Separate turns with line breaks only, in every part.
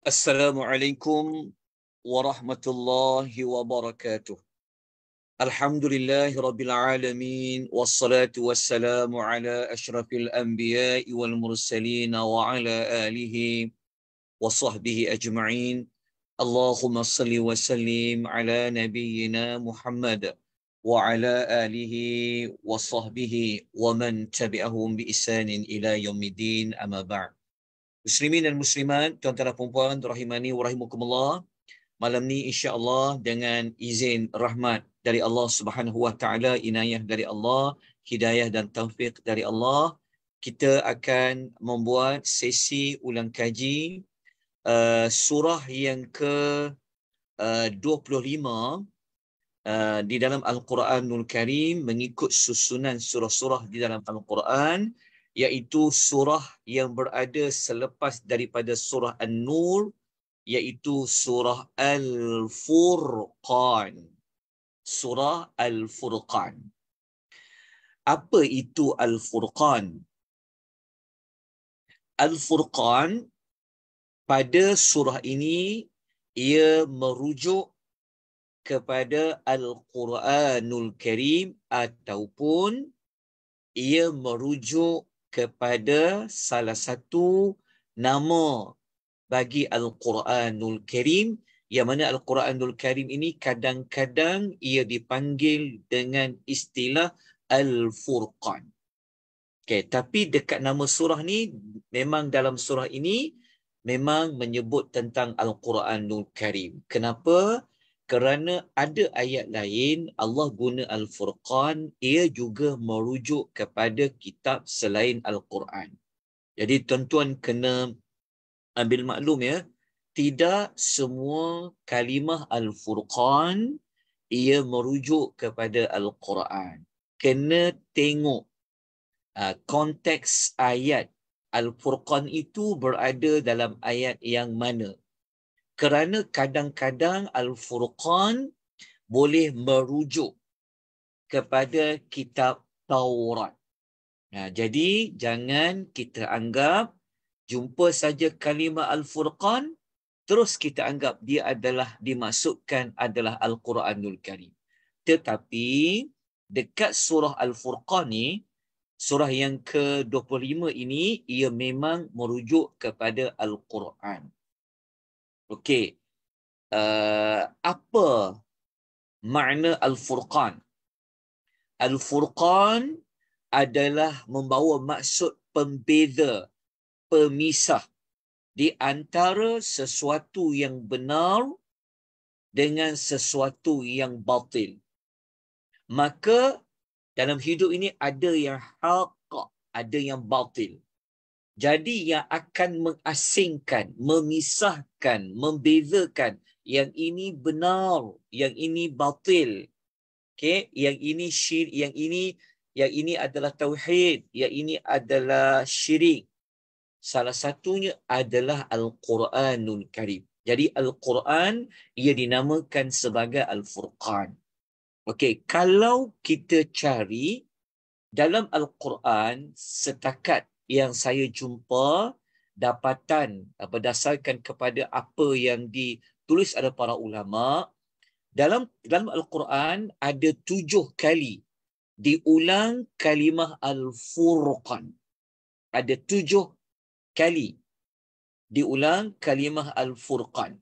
السلام عليكم ورحمة الله وبركاته الحمد لله رب العالمين والصلاة والسلام على أشرف الأنبياء والمرسلين وعلى آله وصحبه أجمعين اللهم صل وسلم على نبينا محمد وعلى آله وصحبه ومن تبعهم بإحسان إلى يوم الدين أما بعد Muslimin dan muslimat, tuan-tuan dan puan-puan, rahimani wa rahimakumullah. Malam ni insya-Allah dengan izin rahmat dari Allah Subhanahu wa taala, inayah dari Allah, hidayah dan taufik dari Allah, kita akan membuat sesi ulang kaji uh, surah yang ke uh, 25 uh, di dalam Al-Quranul Karim mengikut susunan surah-surah di dalam Al-Quran iaitu surah yang berada selepas daripada surah An-Nur iaitu surah Al-Furqan. Surah Al-Furqan. Apa itu Al-Furqan? Al-Furqan pada surah ini ia merujuk kepada Al-Quranul Karim ataupun ia merujuk kepada salah satu nama bagi Al-Quranul Karim yang mana Al-Quranul Karim ini kadang-kadang ia dipanggil dengan istilah Al-Furqan. Okay, tapi dekat nama surah ni memang dalam surah ini memang menyebut tentang Al-Quranul Karim. Kenapa? kerana ada ayat lain Allah guna al-Furqan ia juga merujuk kepada kitab selain al-Quran. Jadi tuan-tuan kena ambil maklum ya, tidak semua kalimah al-Furqan ia merujuk kepada al-Quran. Kena tengok uh, konteks ayat al-Furqan itu berada dalam ayat yang mana kerana kadang-kadang Al-Furqan boleh merujuk kepada kitab Taurat. Nah, jadi jangan kita anggap jumpa saja kalimah Al-Furqan terus kita anggap dia adalah dimasukkan adalah Al-Quranul Karim. Tetapi dekat surah Al-Furqan ni surah yang ke-25 ini ia memang merujuk kepada Al-Quran. Okey. Uh, apa makna al-furqan? Al-furqan adalah membawa maksud pembeza, pemisah di antara sesuatu yang benar dengan sesuatu yang batil. Maka dalam hidup ini ada yang hak, ada yang batil. Jadi yang akan mengasingkan, memisahkan, membezakan yang ini benar, yang ini batil. Okey, yang ini syirik, yang ini yang ini adalah tauhid, yang ini adalah syirik. Salah satunya adalah Al-Quranul Karim. Jadi Al-Quran ia dinamakan sebagai Al-Furqan. Okey, kalau kita cari dalam Al-Quran setakat yang saya jumpa dapatan eh, berdasarkan kepada apa yang ditulis oleh para ulama dalam dalam al-Quran ada tujuh kali diulang kalimah al-furqan ada tujuh kali diulang kalimah al-furqan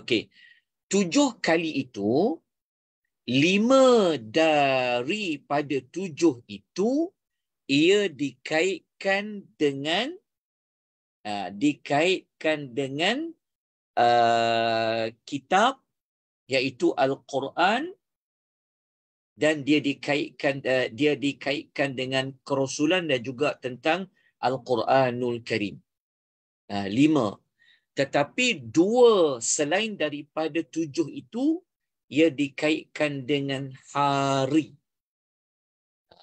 okey tujuh kali itu lima daripada tujuh itu ia dikaitkan dengan uh, dikaitkan dengan uh, kitab iaitu al-Quran dan dia dikaitkan uh, dia dikaitkan dengan kerasulan dan juga tentang al-Quranul Karim. Uh, lima. Tetapi dua selain daripada tujuh itu ia dikaitkan dengan hari.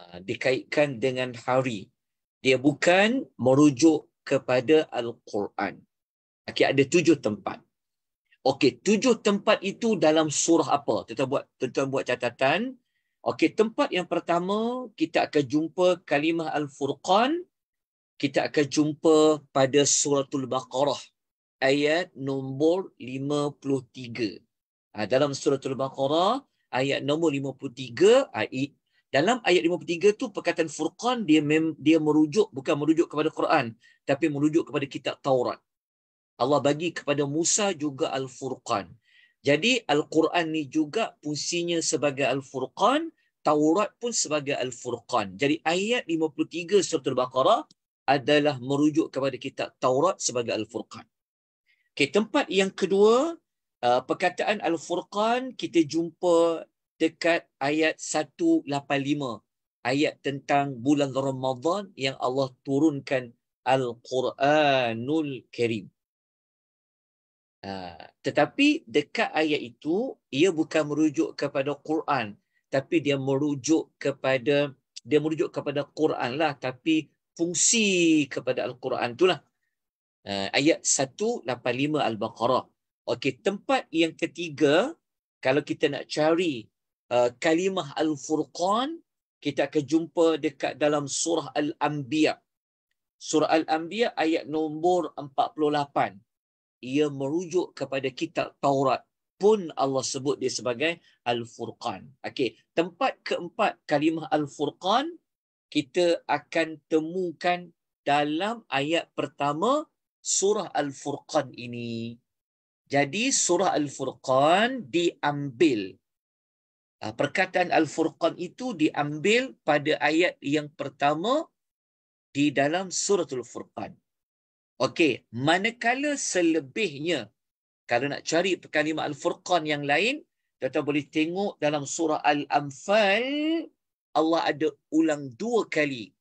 Uh, dikaitkan dengan hari. Dia bukan merujuk kepada Al-Quran. Okay, ada tujuh tempat. Okey, tujuh tempat itu dalam surah apa? Tuan-tuan buat, tuan buat catatan. Okey, tempat yang pertama, kita akan jumpa kalimah Al-Furqan. Kita akan jumpa pada suratul Baqarah. Ayat nombor 53. Ha, ah, dalam suratul Baqarah, ayat nombor 53, ha, dalam ayat 53 tu perkataan Furqan dia mem, dia merujuk bukan merujuk kepada Quran tapi merujuk kepada kitab Taurat. Allah bagi kepada Musa juga Al-Furqan. Jadi Al-Quran ni juga fungsinya sebagai Al-Furqan, Taurat pun sebagai Al-Furqan. Jadi ayat 53 surah Al-Baqarah adalah merujuk kepada kitab Taurat sebagai Al-Furqan. Okay, tempat yang kedua, uh, perkataan Al-Furqan kita jumpa dekat ayat 185 ayat tentang bulan Ramadan yang Allah turunkan Al-Quranul Karim. Uh, tetapi dekat ayat itu ia bukan merujuk kepada Quran tapi dia merujuk kepada dia merujuk kepada Quran lah tapi fungsi kepada Al-Quran itulah. Uh, ha, ayat 185 Al-Baqarah. Okey, tempat yang ketiga kalau kita nak cari Uh, kalimah al-furqan kita akan jumpa dekat dalam surah al-anbiya surah al-anbiya ayat nombor 48 ia merujuk kepada kitab taurat pun Allah sebut dia sebagai al-furqan Okay, tempat keempat kalimah al-furqan kita akan temukan dalam ayat pertama surah al-furqan ini jadi surah al-furqan diambil Ah, perkataan Al-Furqan itu diambil pada ayat yang pertama di dalam surah Al-Furqan. Okey, manakala selebihnya, kalau nak cari perkalimat Al-Furqan yang lain, kita boleh tengok dalam surah Al-Anfal, Allah ada ulang dua kali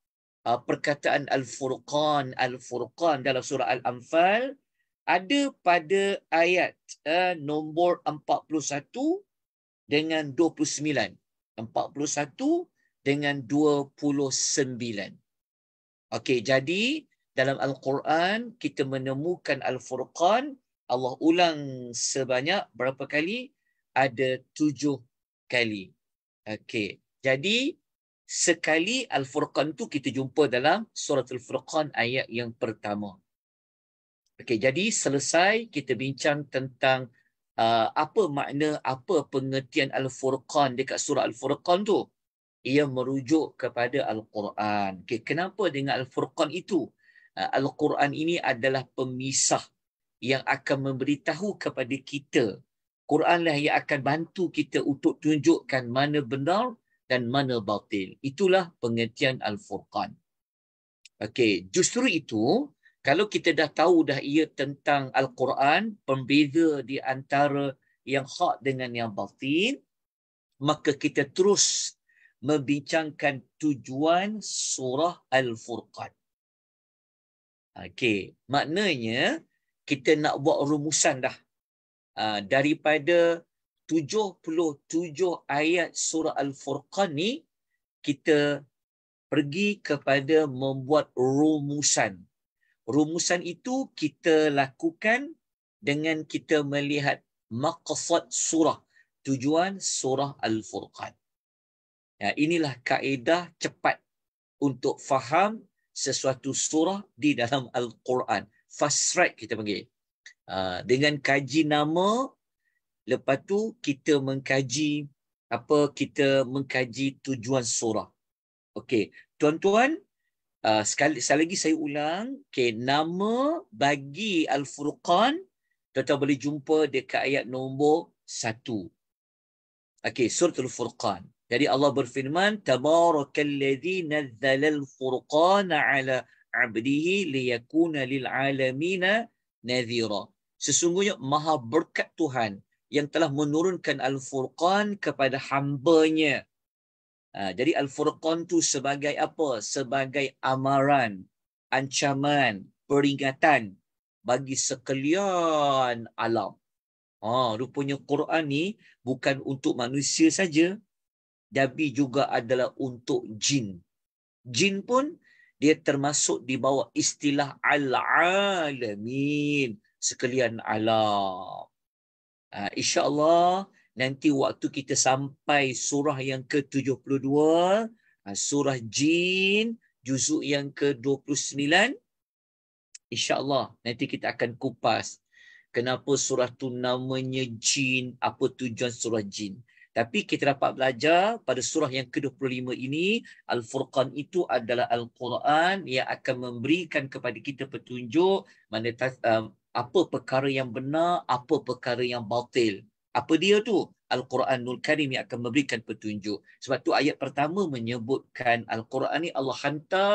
ah, perkataan Al-Furqan, Al-Furqan dalam surah Al-Anfal, ada pada ayat uh, nombor dengan 29. 41 dengan 29. Okey, jadi dalam Al-Quran kita menemukan Al-Furqan Allah ulang sebanyak berapa kali? Ada tujuh kali. Okey. Jadi sekali Al-Furqan tu kita jumpa dalam surat Al-Furqan ayat yang pertama. Okey, jadi selesai kita bincang tentang Ah, apa makna apa pengertian al-furqan dekat surah al-furqan tu ia merujuk kepada al-Quran. Okay, kenapa dengan al-Furqan itu? Ah, Al-Quran ini adalah pemisah yang akan memberitahu kepada kita. Quranlah yang akan bantu kita untuk tunjukkan mana benar dan mana batil. Itulah pengertian al-Furqan. Okey, justru itu kalau kita dah tahu dah ia tentang Al-Quran, pembeza di antara yang hak dengan yang batin, maka kita terus membincangkan tujuan surah Al-Furqan. Okey, maknanya kita nak buat rumusan dah. Ah, daripada 77 ayat surah Al-Furqan ni, kita pergi kepada membuat rumusan rumusan itu kita lakukan dengan kita melihat maqsad surah tujuan surah al-furqan ya inilah kaedah cepat untuk faham sesuatu surah di dalam al-quran fast track kita panggil ha, dengan kaji nama lepas tu kita mengkaji apa kita mengkaji tujuan surah okey tuan-tuan Ah, sekali, sekali lagi saya ulang, okay, nama bagi Al-Furqan, kita boleh jumpa dekat ayat nombor satu. Okay, surat Al-Furqan. Jadi Allah berfirman, Tabarakalladhi nazzalal furqana ala abdihi liyakuna lil'alamina nazira. Sesungguhnya maha berkat Tuhan yang telah menurunkan Al-Furqan kepada hambanya. Ah, jadi Al-Furqan tu sebagai apa? Sebagai amaran, ancaman, peringatan bagi sekalian alam. Ha, rupanya Quran ni bukan untuk manusia saja, tapi juga adalah untuk jin. Jin pun dia termasuk di bawah istilah al-alamin, sekalian alam. Uh, ah, insya Allah nanti waktu kita sampai surah yang ke-72 ah, surah jin juzuk yang ke-29 insyaallah nanti kita akan kupas kenapa surah tu namanya jin apa tujuan surah jin tapi kita dapat belajar pada surah yang ke-25 ini al-furqan itu adalah al-Quran yang akan memberikan kepada kita petunjuk mana ah, apa perkara yang benar apa perkara yang batil apa dia tu Al-Quranul Karim yang akan memberikan petunjuk. Sebab tu ayat pertama menyebutkan Al-Quran ni Allah hantar,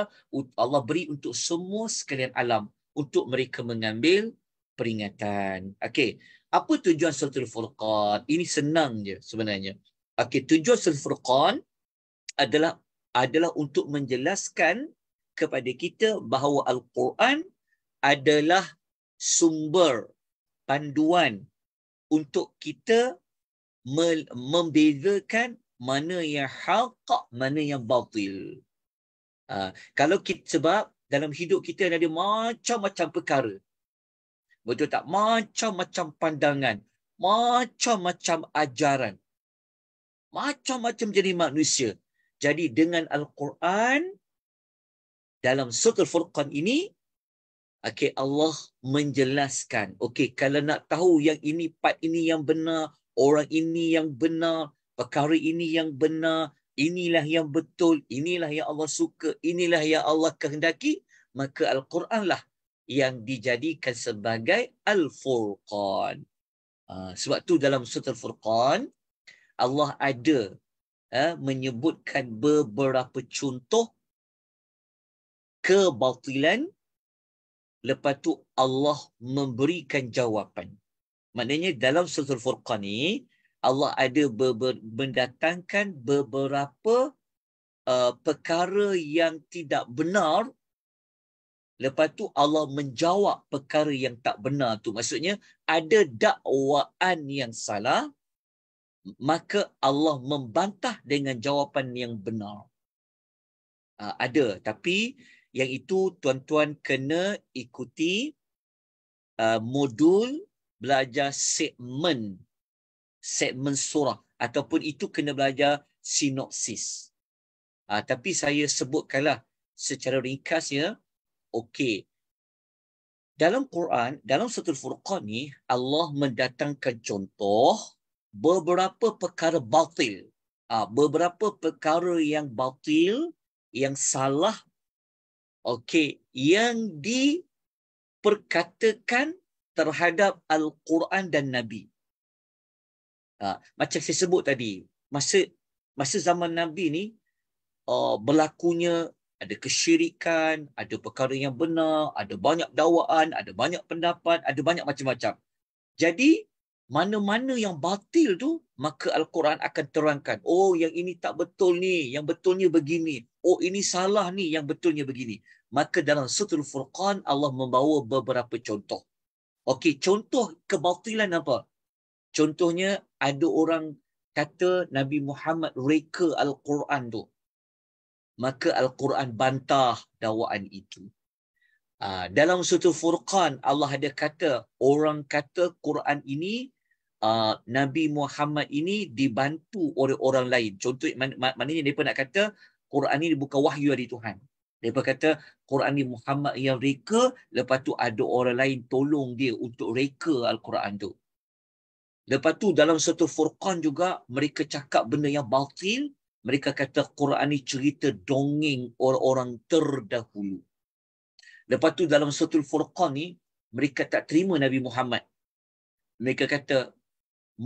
Allah beri untuk semua sekalian alam untuk mereka mengambil peringatan. Okey, apa tujuan Suratul Furqan? Ini senang je sebenarnya. Okey, tujuan Suratul Furqan adalah adalah untuk menjelaskan kepada kita bahawa Al-Quran adalah sumber panduan untuk kita membezakan mana yang hak, mana yang batil. Ha, kalau kita, sebab dalam hidup kita ada macam-macam perkara. Betul tak? Macam-macam pandangan. Macam-macam ajaran. Macam-macam jadi manusia. Jadi dengan Al-Quran, dalam Surah Al-Furqan ini, Okay, Allah menjelaskan. Okay, kalau nak tahu yang ini part ini yang benar, orang ini yang benar, perkara ini yang benar, inilah yang betul, inilah yang Allah suka, inilah yang Allah kehendaki, maka Al-Quran lah yang dijadikan sebagai Al-Furqan. Uh, sebab tu dalam surat Al-Furqan, Allah ada uh, menyebutkan beberapa contoh kebatilan lepas tu Allah memberikan jawapan. Maknanya dalam surah Al-Furqan ni Allah ada ber- mendatangkan beberapa uh, perkara yang tidak benar lepas tu Allah menjawab perkara yang tak benar tu. Maksudnya ada dakwaan yang salah maka Allah membantah dengan jawapan yang benar. Uh, ada tapi yang itu tuan-tuan kena ikuti uh, modul belajar segmen segmen surah ataupun itu kena belajar sinopsis. Uh, tapi saya sebutkanlah secara ringkasnya okey. Dalam Quran, dalam surah Furqan ni Allah mendatangkan contoh beberapa perkara batil. Uh, beberapa perkara yang batil yang salah Okey, yang diperkatakan terhadap Al-Quran dan Nabi. Ha, macam saya sebut tadi, masa masa zaman Nabi ni uh, berlakunya ada kesyirikan, ada perkara yang benar, ada banyak dakwaan, ada banyak pendapat, ada banyak macam-macam. Jadi, mana-mana yang batil tu, maka Al-Quran akan terangkan. Oh, yang ini tak betul ni, yang betulnya begini oh ini salah ni yang betulnya begini. Maka dalam Surah Al-Furqan Allah membawa beberapa contoh. Okey, contoh kebatilan apa? Contohnya ada orang kata Nabi Muhammad reka Al-Quran tu. Maka Al-Quran bantah dakwaan itu. Ah, dalam Surah Al-Furqan Allah ada kata orang kata Quran ini ah, Nabi Muhammad ini dibantu oleh orang lain. Contoh, mak- maknanya mereka nak kata Quran ini bukan wahyu dari Tuhan. Dia kata Quran ini Muhammad yang reka lepas tu ada orang lain tolong dia untuk reka Al-Quran tu. Lepas tu dalam satu furqan juga mereka cakap benda yang batil. Mereka kata Quran ini cerita dongeng orang-orang terdahulu. Lepas tu dalam satu furqan ni mereka tak terima Nabi Muhammad. Mereka kata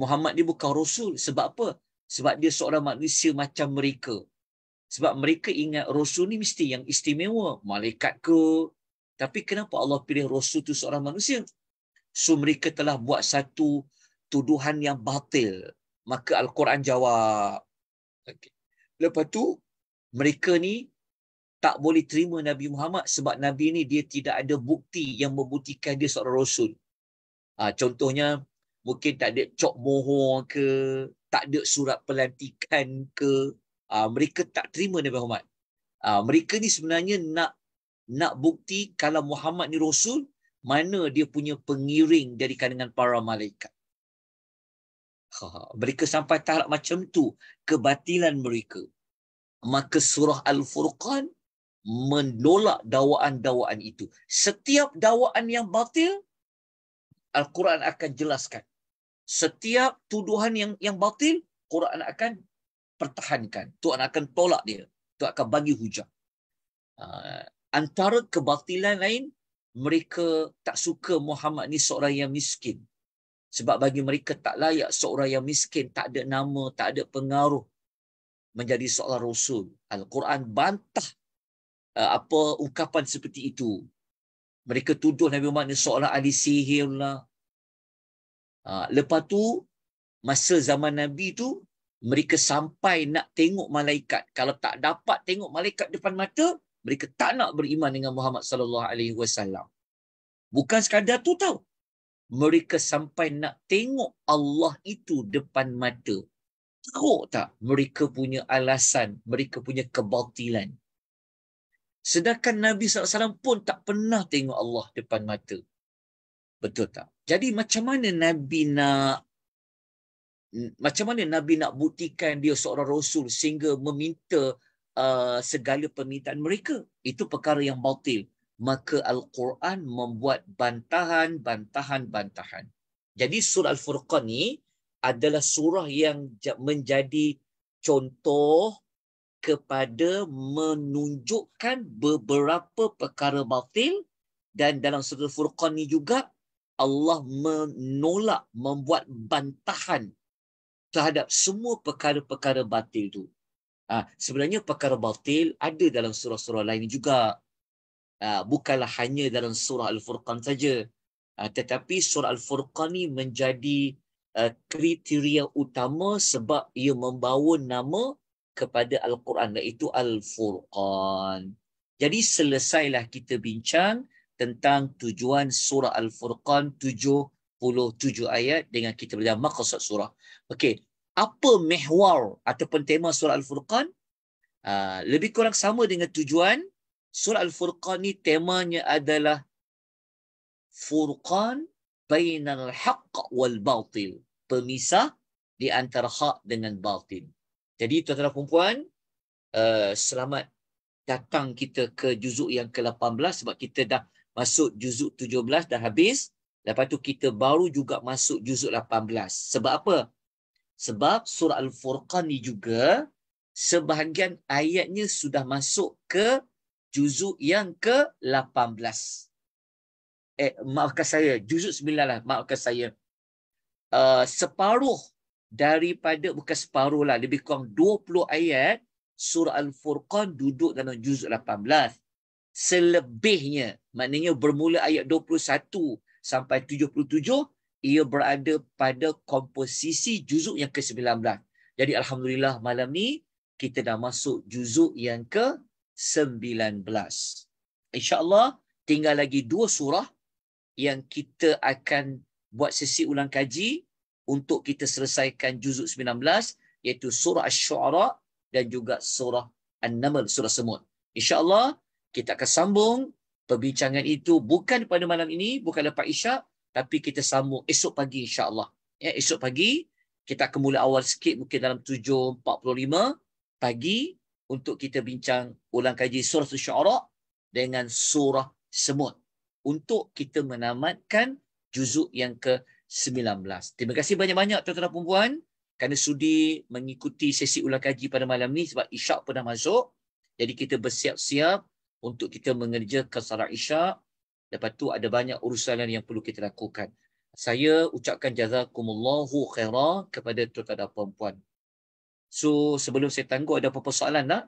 Muhammad ni bukan Rasul. Sebab apa? Sebab dia seorang manusia macam mereka. Sebab mereka ingat Rasul ni mesti yang istimewa. Malaikat ke. Tapi kenapa Allah pilih Rasul tu seorang manusia? So mereka telah buat satu tuduhan yang batil. Maka Al-Quran jawab. Okay. Lepas tu, mereka ni tak boleh terima Nabi Muhammad sebab Nabi ni dia tidak ada bukti yang membuktikan dia seorang Rasul. Ha, contohnya, mungkin tak ada cok mohon ke, tak ada surat pelantikan ke, uh, mereka tak terima Nabi Muhammad. Uh, mereka ni sebenarnya nak nak bukti kalau Muhammad ni rasul mana dia punya pengiring dari kandungan para malaikat. Ha, ha. mereka sampai tahap macam tu kebatilan mereka. Maka surah Al-Furqan menolak dawaan-dawaan itu. Setiap dawaan yang batil Al-Quran akan jelaskan. Setiap tuduhan yang yang batil Quran akan pertahankan. Tuhan akan tolak dia. Tuhan akan bagi hujah. Uh, antara kebatilan lain, mereka tak suka Muhammad ni seorang yang miskin. Sebab bagi mereka tak layak seorang yang miskin, tak ada nama, tak ada pengaruh menjadi seorang rasul. Al-Quran bantah uh, apa ungkapan seperti itu. Mereka tuduh Nabi Muhammad ni seorang ahli sihir lah. Uh, ah, lepas tu, masa zaman Nabi tu, mereka sampai nak tengok malaikat kalau tak dapat tengok malaikat depan mata mereka tak nak beriman dengan Muhammad sallallahu alaihi wasallam bukan sekadar tu tau mereka sampai nak tengok Allah itu depan mata teruk tak mereka punya alasan mereka punya kebatilan sedangkan Nabi sallallahu alaihi wasallam pun tak pernah tengok Allah depan mata betul tak jadi macam mana Nabi nak macam mana Nabi nak buktikan dia seorang rasul sehingga meminta uh, segala permintaan mereka? Itu perkara yang batil. Maka Al-Quran membuat bantahan, bantahan, bantahan. Jadi surah Al-Furqan ni adalah surah yang menjadi contoh kepada menunjukkan beberapa perkara batil dan dalam surah Al-Furqan ni juga Allah menolak membuat bantahan terhadap semua perkara-perkara batil tu. Ha, sebenarnya perkara batil ada dalam surah-surah lain juga. Ha, bukanlah hanya dalam surah Al-Furqan saja. Ha, tetapi surah Al-Furqan ni menjadi uh, kriteria utama sebab ia membawa nama kepada Al-Quran iaitu Al-Furqan. Jadi selesailah kita bincang tentang tujuan surah Al-Furqan 77 ayat dengan kita belajar maksud surah. Okey, apa mehwar ataupun tema surah Al-Furqan uh, lebih kurang sama dengan tujuan surah Al-Furqan ni temanya adalah Furqan bainal haqq wal batil pemisah di antara hak dengan batin jadi tuan-tuan dan puan-puan uh, selamat datang kita ke juzuk yang ke-18 sebab kita dah masuk juzuk 17 dah habis lepas tu kita baru juga masuk juzuk 18 sebab apa sebab surah Al-Furqan ni juga sebahagian ayatnya sudah masuk ke juzuk yang ke-18. Eh, maafkan saya. Juzuk 9 lah. Maafkan saya. Uh, separuh daripada, bukan separuh lah, lebih kurang 20 ayat surah Al-Furqan duduk dalam juzuk 18. Selebihnya, maknanya bermula ayat 21 sampai 77, ia berada pada komposisi juzuk yang ke-19. Jadi alhamdulillah malam ni kita dah masuk juzuk yang ke-19. Insya-Allah tinggal lagi dua surah yang kita akan buat sesi ulang kaji untuk kita selesaikan juzuk 19 iaitu surah Asy-Syu'ara dan juga surah an namal surah semut. Insya-Allah kita akan sambung perbincangan itu bukan pada malam ini, bukan lepas Isyak, tapi kita sambung esok pagi insyaallah ya esok pagi kita akan mula awal sikit mungkin dalam 7.45 pagi untuk kita bincang ulang kaji surah syuara dengan surah semut untuk kita menamatkan juzuk yang ke-19. Terima kasih banyak-banyak tuan-tuan dan puan-puan kerana sudi mengikuti sesi ulang kaji pada malam ni sebab isyak pun dah masuk. Jadi kita bersiap-siap untuk kita mengerjakan surah isyak Lepas tu ada banyak urusan yang perlu kita lakukan. Saya ucapkan jazakumullahu khaira kepada tuan-tuan dan puan-puan. So sebelum saya tangguh ada apa-apa soalan tak?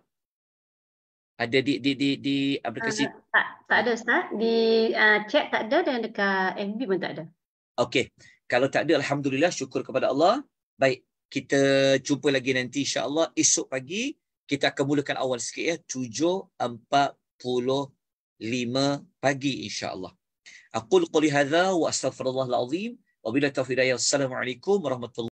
Ada di di di, di aplikasi? Uh, tak, tak ada Ustaz. Di uh, chat tak ada dan dekat FB pun tak ada. Okey. Kalau tak ada alhamdulillah syukur kepada Allah. Baik, kita jumpa lagi nanti insya-Allah esok pagi kita akan mulakan awal sikit ya 7.40 5 pagi insyaallah. Aqul qouli hadza wa astaghfirullahal azim wa billahi taufiq. Assalamualaikum warahmatullahi